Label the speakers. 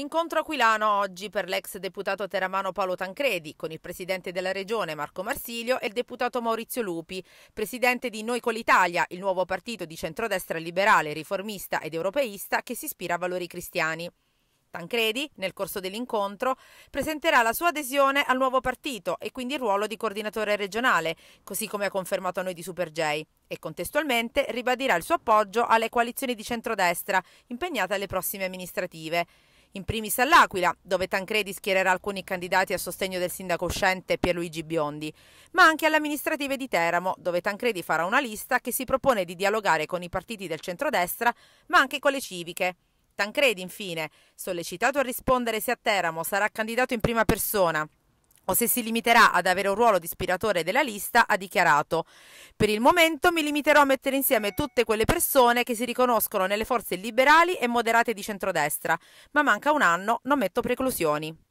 Speaker 1: Incontro aquilano oggi per l'ex deputato teramano Paolo Tancredi con il presidente della regione Marco Marsilio e il deputato Maurizio Lupi, presidente di Noi con l'Italia, il nuovo partito di centrodestra liberale, riformista ed europeista che si ispira a valori cristiani. Tancredi, nel corso dell'incontro, presenterà la sua adesione al nuovo partito e quindi il ruolo di coordinatore regionale, così come ha confermato a noi di Super J, e contestualmente ribadirà il suo appoggio alle coalizioni di centrodestra impegnate alle prossime amministrative in primis all'Aquila, dove Tancredi schiererà alcuni candidati a sostegno del sindaco uscente Pierluigi Biondi, ma anche alle amministrative di Teramo, dove Tancredi farà una lista che si propone di dialogare con i partiti del centrodestra, ma anche con le civiche. Tancredi, infine, sollecitato a rispondere se a Teramo sarà candidato in prima persona o se si limiterà ad avere un ruolo di ispiratore della lista, ha dichiarato. Per il momento mi limiterò a mettere insieme tutte quelle persone che si riconoscono nelle forze liberali e moderate di centrodestra, ma manca un anno, non metto preclusioni.